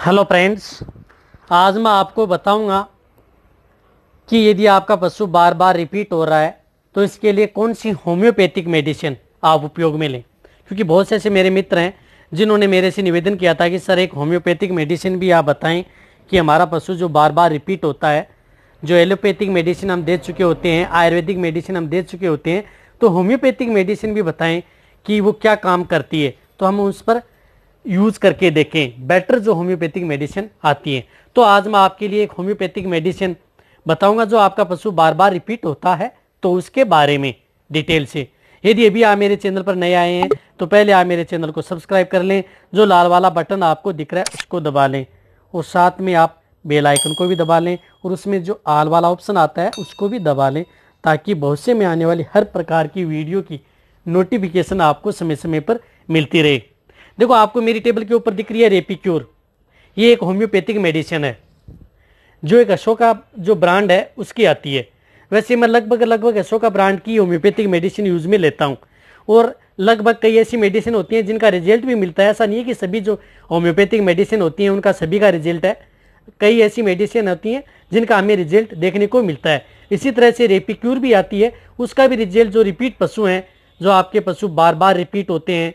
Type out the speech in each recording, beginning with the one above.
hello friends आज मैं आपको बताऊंगा कि यदि आपका पशु बार बार रिपीट हो रहा है तो इसके लिए कौन सी होम्योपैथिक मेडिसिन आप उपयोग में लें क्योंकि बहुत से ऐसे मेरे मित्र हैं जिन्होंने मेरे से निवेदन किया था कि सर एक होम्योपैथिक मेडिसिन भी आप बताएं कि हमारा पशु जो बार बार रिपीट होता है जो एलोपैथिक मेडिसिन हम दे चुके होते हैं आयुर्वेदिक मेडिसिन हम दे चुके होते हैं तो होम्योपैथिक मेडिसिन भी बताएं कि वो क्या काम करती है तो हम उस पर यूज करके देखें बेटर जो होम्योपैथिक मेडिसिन आती है तो आज मैं आपके लिए एक होम्योपैथिक मेडिसिन बताऊंगा जो आपका पशु बार बार रिपीट होता है तो उसके बारे में डिटेल से यदि अभी आप मेरे चैनल पर नए आए हैं तो पहले आप मेरे चैनल को सब्सक्राइब कर लें जो लाल वाला बटन आपको दिख रहा है उसको दबा लें और साथ में आप बेल आइकन को भी दबा लें और उसमें जो आल वाला ऑप्शन आता है उसको भी दबा लें ताकि भविष्य में आने वाली हर प्रकार की वीडियो की नोटिफिकेशन आपको समय समय पर मिलती रहे देखो आपको मेरी टेबल के ऊपर दिख रही है रेपिक्योर ये एक होम्योपैथिक मेडिसिन है जो एक अशोका जो ब्रांड है उसकी आती है वैसे मैं लगभग लगभग अशोका ब्रांड की होम्योपैथिक मेडिसिन यूज़ में लेता हूँ और लगभग कई ऐसी मेडिसिन होती हैं जिनका रिजल्ट भी मिलता है ऐसा नहीं है कि सभी जो होम्योपैथिक मेडिसिन होती हैं उनका सभी का रिजल्ट है कई ऐसी मेडिसिन होती हैं जिनका हमें रिजल्ट देखने को मिलता है इसी तरह से रेपिक्यूर भी आती है उसका भी रिजल्ट जो रिपीट पशु हैं जो आपके पशु बार बार रिपीट होते हैं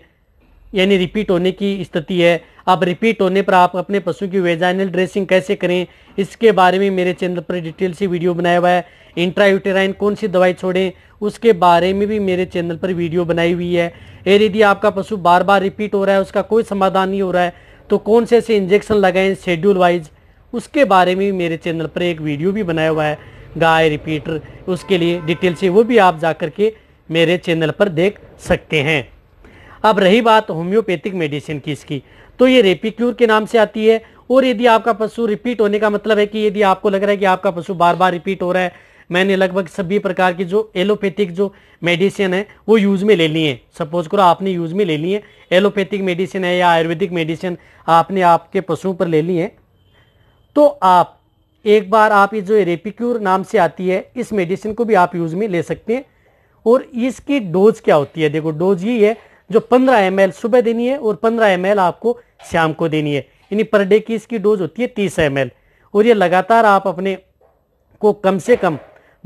यानी रिपीट होने की स्थिति है अब रिपीट होने पर आप अपने पशु की वेजाइनल ड्रेसिंग कैसे करें इसके बारे में मेरे चैनल पर डिटेल से वीडियो बनाया हुआ है इंट्रायूटेराइन कौन सी दवाई छोड़ें उसके बारे में भी मेरे चैनल पर वीडियो बनाई हुई है एर यदि आपका पशु बार बार रिपीट हो रहा है उसका कोई समाधान नहीं हो रहा है तो कौन से ऐसे इंजेक्शन लगाएं शेड्यूल वाइज उसके बारे में भी मेरे चैनल पर एक वीडियो भी बनाया हुआ है गाय रिपीटर उसके लिए डिटेल से वो भी आप जा के मेरे चैनल पर देख सकते हैं अब रही बात होम्योपैथिक मेडिसिन की इसकी तो ये रेपिक्यूर के नाम से आती है और यदि आपका पशु रिपीट होने का मतलब है कि यदि आपको लग रहा है कि आपका पशु बार बार रिपीट हो रहा है मैंने लगभग सभी प्रकार की जो एलोपैथिक जो मेडिसिन है वो यूज़ में ले ली है सपोज करो आपने यूज़ में ले ली है एलोपैथिक मेडिसिन है या आयुर्वेदिक मेडिसिन आपने आपके पशुओं पर ले ली है तो आप एक बार आप ये जो रेपिक्यूर नाम से आती है इस मेडिसिन को भी आप यूज़ में ले सकते हैं और इसकी डोज क्या होती है देखो डोज ये है जो 15 एम सुबह देनी है और 15 एम आपको शाम को देनी है यानी पर डे की इसकी डोज होती है तीस एम और ये लगातार आप अपने को कम से कम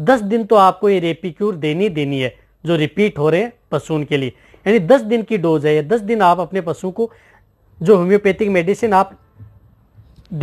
दस दिन तो आपको ये रेपिक्यूर देनी देनी है जो रिपीट हो रहे हैं पशुओं के लिए यानी दस दिन की डोज है ये दस दिन आप अपने पशु को जो होम्योपैथिक मेडिसिन आप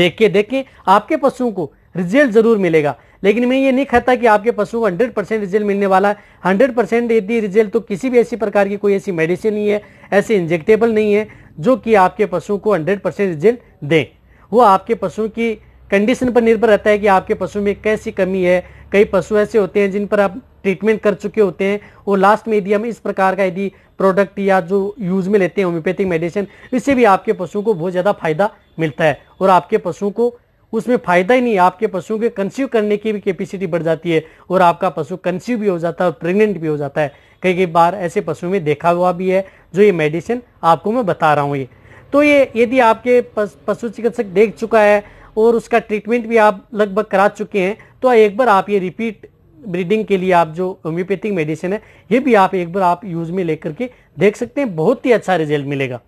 देख के देखें आपके पशुओं को रिजल्ट ज़रूर मिलेगा लेकिन मैं ये नहीं कहता कि आपके पशु को हंड्रेड परसेंट रिजल्ट मिलने वाला है हंड्रेड परसेंट यदि रिजल्ट तो किसी भी ऐसी प्रकार की कोई ऐसी मेडिसिन नहीं है ऐसे इंजेक्टेबल नहीं है जो कि आपके पशु को हंड्रेड परसेंट रिजल्ट दें वो आपके पशु की कंडीशन पर निर्भर रहता है कि आपके पशु में कैसी कमी है कई पशु ऐसे होते हैं जिन पर आप ट्रीटमेंट कर चुके होते हैं और लास्ट में यदि हम इस प्रकार का यदि प्रोडक्ट या जो यूज़ में लेते हैं होम्योपैथिक मेडिसिन इससे भी आपके पशुओं को बहुत ज़्यादा फायदा मिलता है और आपके पशुओं को उसमें फायदा ही नहीं आपके पशुओं के कंसीव करने की भी कैपेसिटी बढ़ जाती है और आपका पशु कंसीव भी हो जाता है और प्रेग्नेंट भी हो जाता है कई कई बार ऐसे पशु में देखा हुआ भी है जो ये मेडिसिन आपको मैं बता रहा हूँ ये तो ये यदि आपके पशु चिकित्सक देख चुका है और उसका ट्रीटमेंट भी आप लगभग करा चुके हैं तो एक बार आप ये रिपीट ब्रीडिंग के लिए आप जो होम्योपैथिक मेडिसिन है ये भी आप एक बार आप यूज़ में लेकर के देख सकते हैं बहुत ही अच्छा रिजल्ट मिलेगा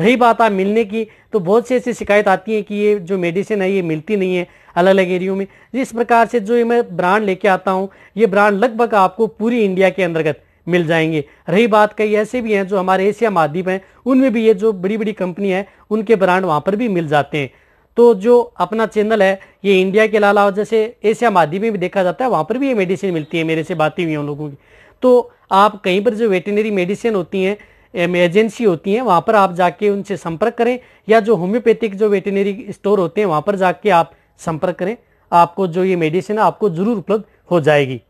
रही बात आप मिलने की तो बहुत सी ऐसी शिकायत आती है कि ये जो मेडिसिन है ये मिलती नहीं है अलग अलग एरियो में जिस प्रकार से जो ये मैं ब्रांड लेके आता हूँ ये ब्रांड लगभग आपको पूरी इंडिया के अंतर्गत मिल जाएंगे रही बात कई ऐसे भी हैं जो हमारे एशिया महाद्वीप हैं उनमें भी ये जो बड़ी बड़ी कंपनी है उनके ब्रांड वहाँ पर भी मिल जाते हैं तो जो अपना चैनल है ये इंडिया के अलावा जैसे एशिया महाद्वीप में भी देखा जाता है वहाँ पर भी ये मेडिसिन मिलती है मेरे से बातें हुई हैं उन लोगों की तो आप कहीं पर जो वेटनरी मेडिसिन होती हैं एजेंसी होती हैं वहाँ पर आप जाके उनसे संपर्क करें या जो होम्योपैथिक जो वेटनरी स्टोर होते हैं वहाँ पर जाके आप संपर्क करें आपको जो ये मेडिसिन है आपको ज़रूर उपलब्ध हो जाएगी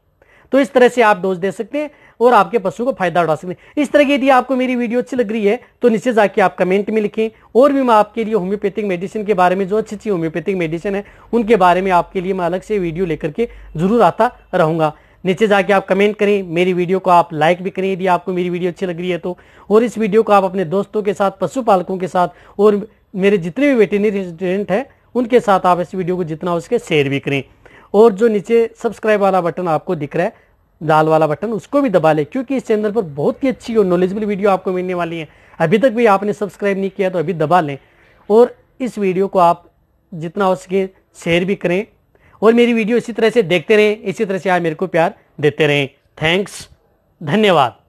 तो इस तरह से आप डोज दे सकते हैं और आपके पशु को फायदा उठा सकते हैं इस तरह की यदि आपको मेरी वीडियो अच्छी लग रही है तो नीचे जाके आप कमेंट में लिखें और भी मैं आपके लिए होम्योपैथिक मेडिसिन के बारे में जो अच्छी अच्छी होम्योपैथिक मेडिसिन है उनके बारे में आपके लिए मैं अलग से वीडियो लेकर के जरूर आता रहूंगा नीचे जाके आप कमेंट करें मेरी वीडियो को आप लाइक भी करें यदि आपको मेरी वीडियो अच्छी लग रही है तो और इस वीडियो को आप अपने दोस्तों के साथ पशुपालकों के साथ और मेरे जितने भी वेटेनरी स्टूडेंट हैं उनके साथ आप इस वीडियो को जितना हो सके शेयर भी करें और जो नीचे सब्सक्राइब वाला बटन आपको दिख रहा है लाल वाला बटन उसको भी दबा लें क्योंकि इस चैनल पर बहुत ही अच्छी और नॉलेजबल वीडियो आपको मिलने वाली है अभी तक भी आपने सब्सक्राइब नहीं किया तो अभी दबा लें और इस वीडियो को आप जितना हो सके शेयर भी करें और मेरी वीडियो इसी तरह से देखते रहें इसी तरह से आप मेरे को प्यार देते रहें थैंक्स धन्यवाद